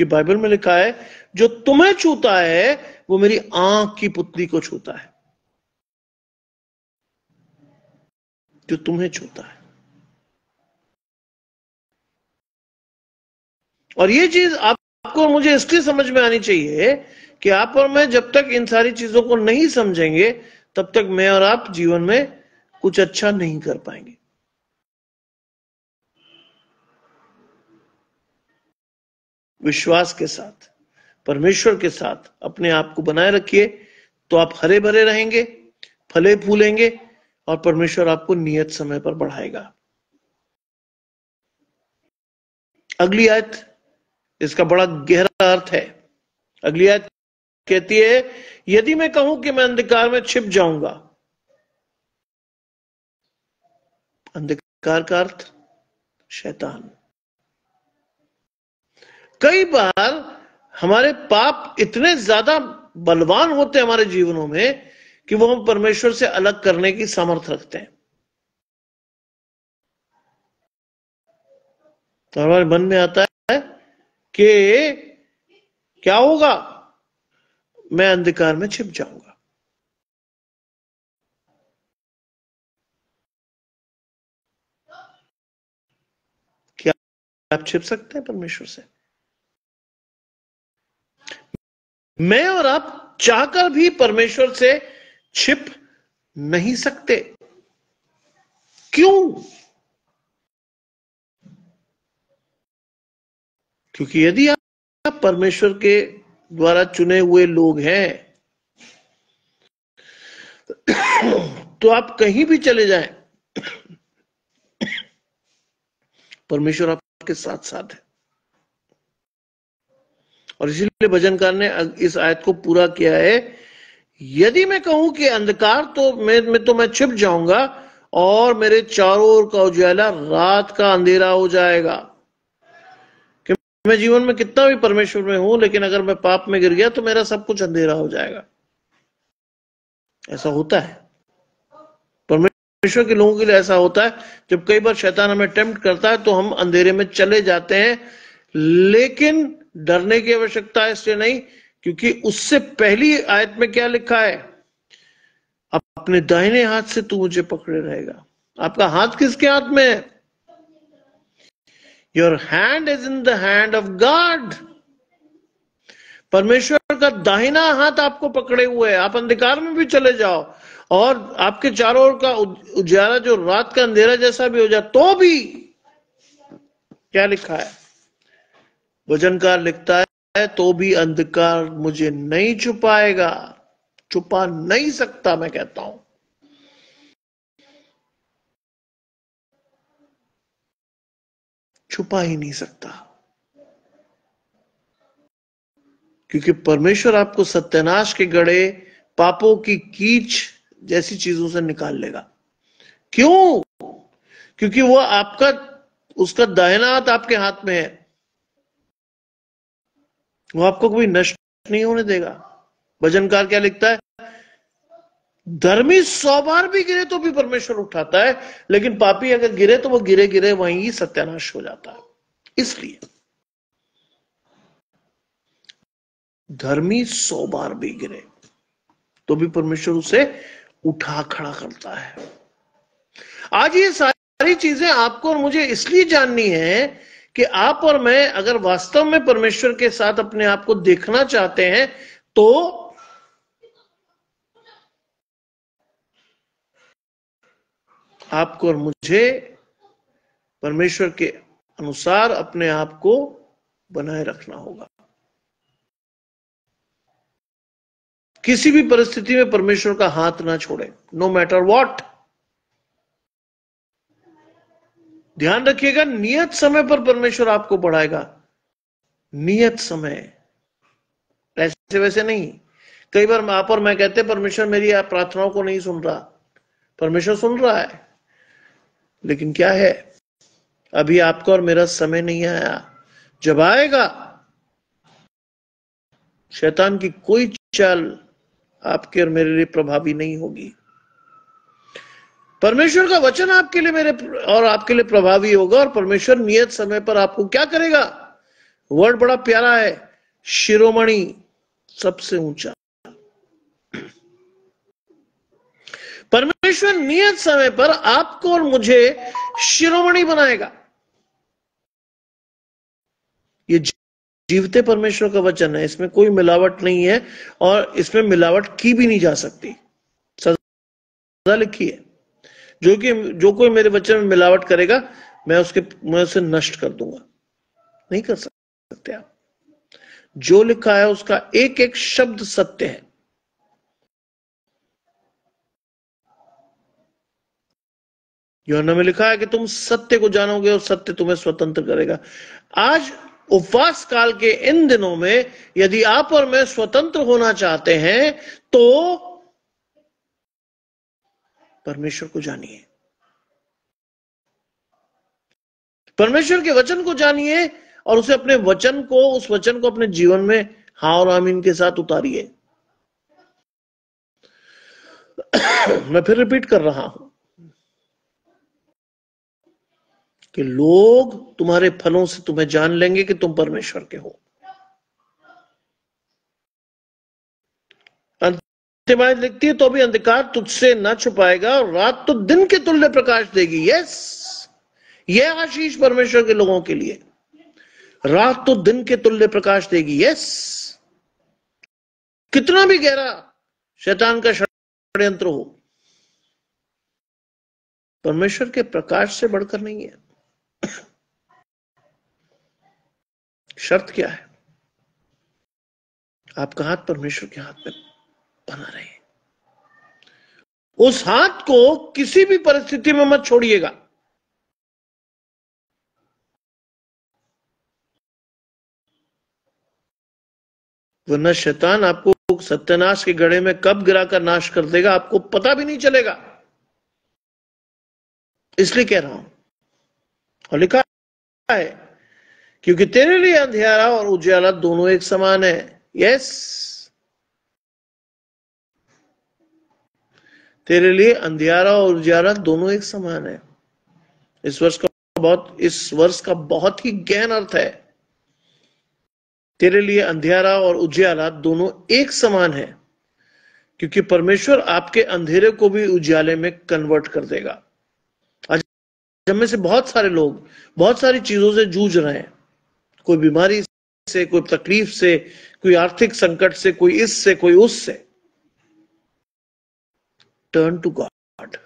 कि बाइबल में लिखा है जो तुम्हें छूता है वो मेरी आंख की पुतली को छूता है जो तुम्हें छूता है और ये चीज आपको मुझे इसलिए समझ में आनी चाहिए कि आप और मैं जब तक इन सारी चीजों को नहीं समझेंगे तब तक मैं और आप जीवन में कुछ अच्छा नहीं कर पाएंगे विश्वास के साथ परमेश्वर के साथ अपने आप को बनाए रखिए तो आप हरे भरे रहेंगे फले फूलेंगे और परमेश्वर आपको नियत समय पर बढ़ाएगा अगली आयत इसका बड़ा गहरा अर्थ है अगली आयत कहती है यदि मैं कहूं कि मैं अंधकार में छिप जाऊंगा अंधकार का अर्थ शैतान कई बार हमारे पाप इतने ज्यादा बलवान होते हैं हमारे जीवनों में कि वो हम परमेश्वर से अलग करने की सामर्थ रखते हैं तो हमारे मन में आता है कि क्या होगा मैं अंधकार में छिप जाऊंगा क्या आप छिप सकते हैं परमेश्वर से मैं और आप चाहकर भी परमेश्वर से छिप नहीं सकते क्यों क्योंकि यदि आप परमेश्वर के द्वारा चुने हुए लोग हैं तो आप कहीं भी चले जाएं परमेश्वर आपके साथ साथ है और इसीलिए भजनकार ने इस आयत को पूरा किया है यदि मैं कहूं कि अंधकार तो मैं, मैं तो मैं छिप जाऊंगा और मेरे चारों ओर का उजाला रात का अंधेरा हो जाएगा कि मैं जीवन में कितना भी परमेश्वर में हूं लेकिन अगर मैं पाप में गिर गया तो मेरा सब कुछ अंधेरा हो जाएगा ऐसा होता है परमेश्वर के लोगों के लिए ऐसा होता है जब कई बार शैतान हमें अटेम्प्ट करता है तो हम अंधेरे में चले जाते हैं लेकिन डरने की आवश्यकता है इससे नहीं क्योंकि उससे पहली आयत में क्या लिखा है अपने दाहिने हाथ से तू मुझे पकड़े रहेगा आपका हाथ किसके हाथ में है your hand is in the hand of god परमेश्वर का दाहिना हाथ आपको पकड़े हुए है आप अंधकार में भी चले जाओ और आपके चारों ओर का उजाला जो रात का अंधेरा जैसा भी हो जाए तो भी क्या लिखा है भजनकार लिखता है तो भी अंधकार मुझे नहीं छुपाएगा छुपा नहीं सकता मैं कहता हूं छुपा ही नहीं सकता क्योंकि परमेश्वर आपको सत्यानाश के गड़े पापों की कीच जैसी चीजों से निकाल लेगा क्यों क्योंकि वह आपका उसका दाहिना हाथ आपके हाथ में है वो आपको कभी नष्ट नहीं होने देगा भजनकार क्या लिखता है धर्मी सौ बार भी गिरे तो भी परमेश्वर उठाता है लेकिन पापी अगर गिरे तो वो गिरे गिरे वहीं ही सत्यानाश हो जाता है इसलिए धर्मी सौ बार भी गिरे तो भी परमेश्वर उसे उठा खड़ा करता है आज ये सारी चीजें आपको और मुझे इसलिए जाननी है कि आप और मैं अगर वास्तव में परमेश्वर के साथ अपने आप को देखना चाहते हैं तो आपको और मुझे परमेश्वर के अनुसार अपने आप को बनाए रखना होगा किसी भी परिस्थिति में परमेश्वर का हाथ ना छोड़े नो मैटर वॉट ध्यान रखिएगा नियत समय पर परमेश्वर आपको बढ़ाएगा नियत समय ऐसे वैसे नहीं कई बार आप और मैं कहते परमेश्वर मेरी आप प्रार्थनाओं को नहीं सुन रहा परमेश्वर सुन रहा है लेकिन क्या है अभी आपका और मेरा समय नहीं आया जब आएगा शैतान की कोई चाल आपके और मेरे लिए प्रभावी नहीं होगी परमेश्वर का वचन आपके लिए मेरे और आपके लिए प्रभावी होगा और परमेश्वर नियत समय पर आपको क्या करेगा वर्ड बड़ा प्यारा है शिरोमणि सबसे ऊंचा परमेश्वर नियत समय पर आपको और मुझे शिरोमणि बनाएगा ये जीवते परमेश्वर का वचन है इसमें कोई मिलावट नहीं है और इसमें मिलावट की भी नहीं जा सकती सदा लिखी है जो कि जो कोई मेरे वचन में मिलावट करेगा मैं उसके मैं उसे नष्ट कर दूंगा नहीं कर सकते आप जो लिखा है उसका एक एक शब्द सत्य है योना में लिखा है कि तुम सत्य को जानोगे और सत्य तुम्हें स्वतंत्र करेगा आज उपवास काल के इन दिनों में यदि आप और मैं स्वतंत्र होना चाहते हैं तो परमेश्वर को जानिए परमेश्वर के वचन को जानिए और उसे अपने वचन को उस वचन को अपने जीवन में हा और आमीन के साथ उतारिए मैं फिर रिपीट कर रहा हूं कि लोग तुम्हारे फलों से तुम्हें जान लेंगे कि तुम परमेश्वर के हो तिमाही लिखती है तो भी अंधकार तुझसे न छुपाएगा और रात तो दिन के तुल्य प्रकाश देगी यस यह आशीष परमेश्वर के लोगों के लिए रात तो दिन के तुल्य प्रकाश देगी यस कितना भी गहरा शैतान का षडयंत्र हो परमेश्वर के प्रकाश से बढ़कर नहीं है शर्त क्या है आपका हाथ परमेश्वर के हाथ में बना रहे उस हाथ को किसी भी परिस्थिति में मत छोड़िएगा वरना शैतान आपको सत्यानाश के गड़े में कब गिरा कर नाश कर देगा आपको पता भी नहीं चलेगा इसलिए कह रहा हूं और लिखा है क्योंकि तेरे लिए अंधेरा और उजाला दोनों एक समान है यस तेरे लिए अंधियारा और उजियारा दोनों एक समान है इस वर्ष का बहुत इस वर्ष का बहुत ही गहन अर्थ है तेरे लिए अंधेरा और उजियारा दोनों एक समान है क्योंकि परमेश्वर आपके अंधेरे को भी उजाले में कन्वर्ट कर देगा आज में से बहुत सारे लोग बहुत सारी चीजों से जूझ रहे हैं कोई बीमारी से कोई तकलीफ से कोई आर्थिक संकट से कोई इससे कोई उस टर्न टू गॉड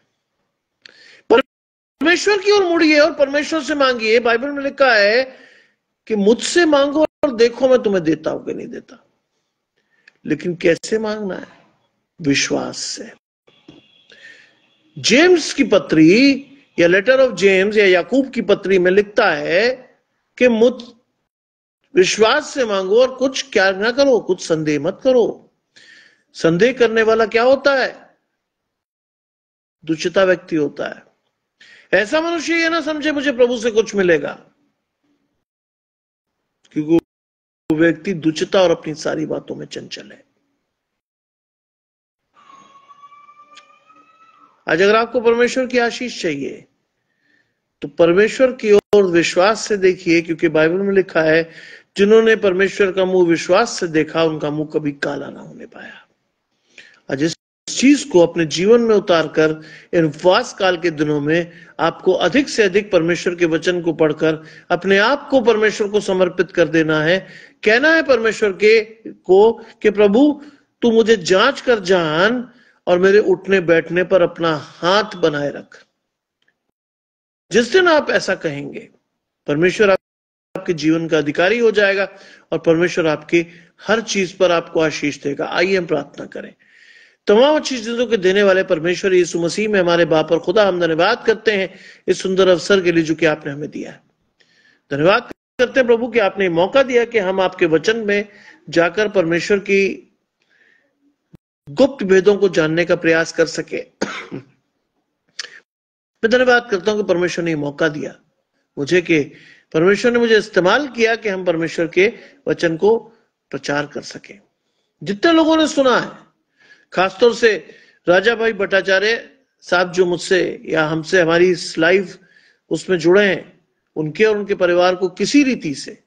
परमेश्वर की ओर मुड़िए और परमेश्वर से मांगिए बाइबल में लिखा है कि मुझसे मांगो और देखो मैं तुम्हें देता हूं कि नहीं देता लेकिन कैसे मांगना है विश्वास से जेम्स की पत्री या लेटर ऑफ जेम्स या याकूब की पत्री में लिखता है कि मुझ विश्वास से मांगो और कुछ क्या ना करो कुछ संदेह मत करो संदेह करने वाला क्या होता है दुचिता व्यक्ति होता है ऐसा मनुष्य ये ना समझे मुझे प्रभु से कुछ मिलेगा क्योंकि वो व्यक्ति दुचिता और अपनी सारी बातों में चंचल है आज अगर आपको परमेश्वर की आशीष चाहिए तो परमेश्वर की ओर विश्वास से देखिए क्योंकि बाइबल में लिखा है जिन्होंने परमेश्वर का मुंह विश्वास से देखा उनका मुंह कभी काला ना होने पाया आज इस चीज को अपने जीवन में उतार कर इन वास काल के दिनों में आपको अधिक से अधिक परमेश्वर के वचन को पढ़कर अपने आप को परमेश्वर को समर्पित कर देना है कहना है परमेश्वर के को कि प्रभु तू मुझे जांच कर जान और मेरे उठने बैठने पर अपना हाथ बनाए रख जिस दिन आप ऐसा कहेंगे परमेश्वर आपके जीवन का अधिकारी हो जाएगा और परमेश्वर आपके हर चीज पर आपको आशीष देगा आइए हम प्रार्थना करें तमाम अच्छी चीज़ों के देने वाले परमेश्वर यीशु मसीह में हमारे बाप और खुदा हम धन्यवाद करते हैं इस सुंदर अवसर के लिए जो कि आपने हमें दिया है धन्यवाद करते हैं प्रभु कि आपने मौका दिया कि हम आपके वचन में जाकर परमेश्वर की गुप्त भेदों को जानने का प्रयास कर सके मैं धन्यवाद करता हूं कि परमेश्वर ने मौका दिया मुझे कि परमेश्वर ने मुझे इस्तेमाल किया कि हम परमेश्वर के वचन को प्रचार कर सके जितने लोगों ने सुना है खासतौर से राजा भाई भट्टाचार्य साहब जो मुझसे या हमसे हमारी इस लाइफ उसमें जुड़े हैं उनके और उनके परिवार को किसी रीति से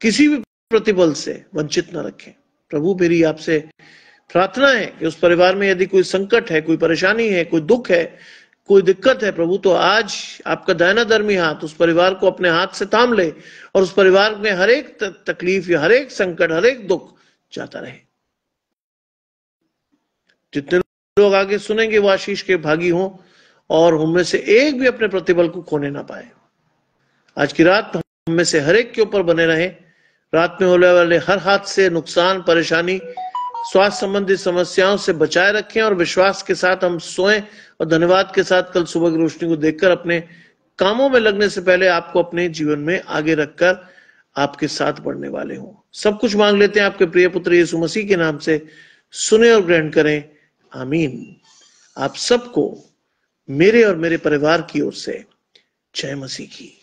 किसी भी प्रतिबल से वंचित न रखें प्रभु मेरी आपसे प्रार्थना है कि उस परिवार में यदि कोई संकट है कोई परेशानी है कोई दुख है कोई दिक्कत है प्रभु तो आज आपका दायना धर्मी हाथ उस परिवार को अपने हाथ से थाम ले और उस परिवार में हर एक तकलीफ या हर एक संकट हर एक दुख जाता रहे जितने लोग आगे सुनेंगे वो आशीष के भागी हों और उनमें से एक भी अपने प्रतिबल को खोने ना पाए आज की रात हम में से एक के ऊपर बने रहे रात में होने वाले हर हाथ से नुकसान परेशानी स्वास्थ्य संबंधी समस्याओं से बचाए रखें और विश्वास के साथ हम सोएं और धन्यवाद के साथ कल सुबह की रोशनी को देखकर अपने कामों में लगने से पहले आपको अपने जीवन में आगे रखकर आपके साथ बढ़ने वाले हों सब कुछ मांग लेते हैं आपके प्रिय पुत्र यीशु मसीह के नाम से सुने और ग्रहण करें आमीन आप सबको मेरे और मेरे परिवार की ओर से जय मसीह की